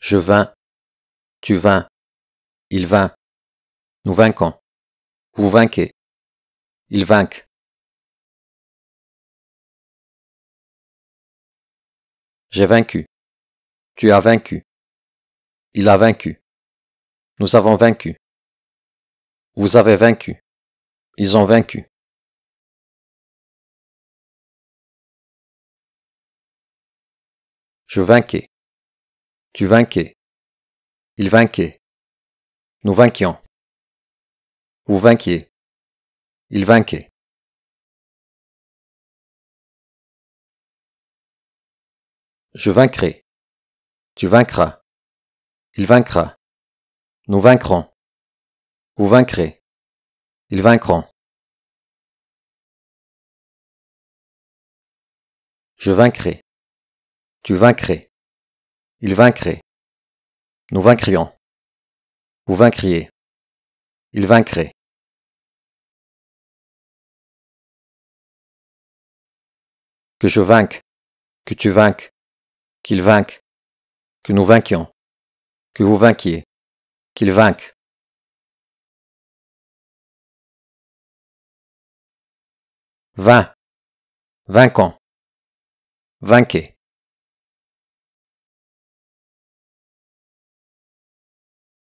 Je vins. Tu vins. Il vint. Nous vainquons. Vous vainquez. Il vainquent. J'ai vaincu. Tu as vaincu. Il a vaincu. Nous avons vaincu. Vous avez vaincu. Ils ont vaincu. Je vainquais. Tu vainquais. Il vainquait. Nous vainquions. Vous vainquiez. Il vainquait. Je vaincrai. Tu vaincras. Il vaincra. Nous vaincrons. Vous vaincrez. Ils vaincront. Je vaincrai. Tu vaincrais. Il vaincrait. Nous vaincrions. Vous vaincriez. Il vaincrait. Que je vainque, que tu vainques, Qu'il vainque. que nous vainquions, que vous vainquiez, Qu'il vainque. Vain, vainquons, vainquez.